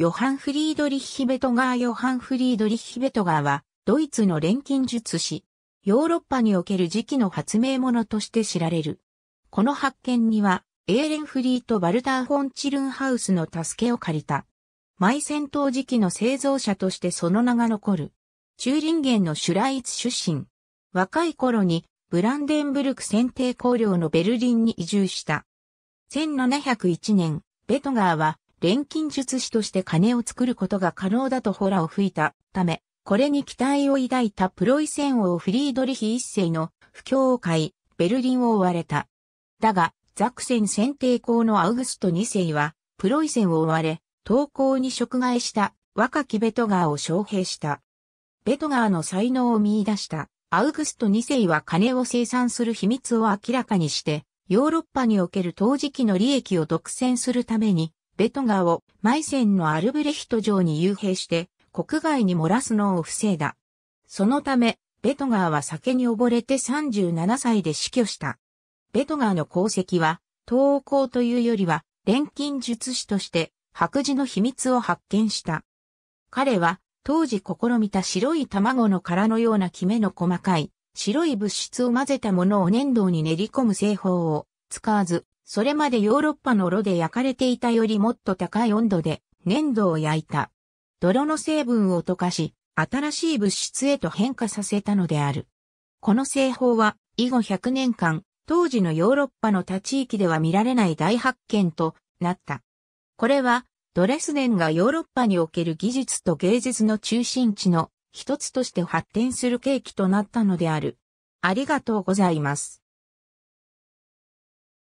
ヨハン・フリードリッヒ・ベトガーヨハン・フリードリッヒ・ベトガーは、ドイツの錬金術師、ヨーロッパにおける磁器の発明者として知られる。この発見には、エーレンフリーとバルター・フォン・チルンハウスの助けを借りた。埋戦闘時期の製造者としてその名が残る。チューリンゲンのシュライツ出身。若い頃にブランデンブルク選定工領のベルリンに移住した。1701年、ベトガーは錬金術師として金を作ることが可能だとホラを吹いたため、これに期待を抱いたプロイセン王フリードリヒ一世の不況を買い、ベルリンを追われた。だが、ザクセン選定校のアウグスト二世は、プロイセンを追われ、投稿に触害した若きベトガーを招聘した。ベトガーの才能を見出したアウグスト二世は金を生産する秘密を明らかにして、ヨーロッパにおける陶磁器の利益を独占するために、ベトガーをマセンのアルブレヒト城に幽閉して国外に漏らすのを防いだ。そのため、ベトガーは酒に溺れて37歳で死去した。ベトガーの功績は、東稿というよりは、錬金術師として白磁の秘密を発見した。彼は当時試みた白い卵の殻のようなキメの細かい白い物質を混ぜたものを粘土に練り込む製法を使わずそれまでヨーロッパの炉で焼かれていたよりもっと高い温度で粘土を焼いた。泥の成分を溶かし、新しい物質へと変化させたのである。この製法は、以後100年間、当時のヨーロッパの他地域では見られない大発見となった。これは、ドレスデンがヨーロッパにおける技術と芸術の中心地の一つとして発展する契機となったのである。ありがとうございます。